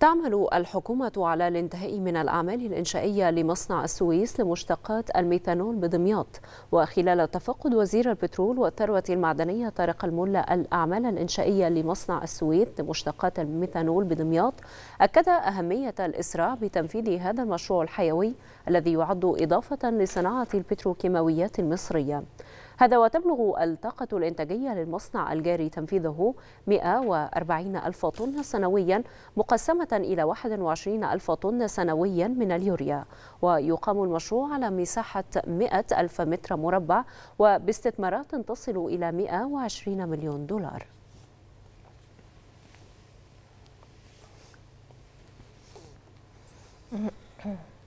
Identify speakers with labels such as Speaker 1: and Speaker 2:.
Speaker 1: تعمل الحكومة على الانتهاء من الأعمال الإنشائية لمصنع السويس لمشتقات الميثانول بدمياط وخلال تفقد وزير البترول والثروة المعدنية طارق الملا الأعمال الإنشائية لمصنع السويس لمشتقات الميثانول بدمياط أكد أهمية الإسراع بتنفيذ هذا المشروع الحيوي الذي يعد إضافة لصناعة البتروكيماويات المصرية هذا وتبلغ الطاقة الإنتاجية للمصنع الجاري تنفيذه 140 ألف طن سنويا مقسمة إلى 21 ألف طن سنويا من اليوريا ويقام المشروع على مساحة 100 ألف متر مربع وباستثمارات تصل إلى 120 مليون دولار
Speaker 2: Mm-hmm.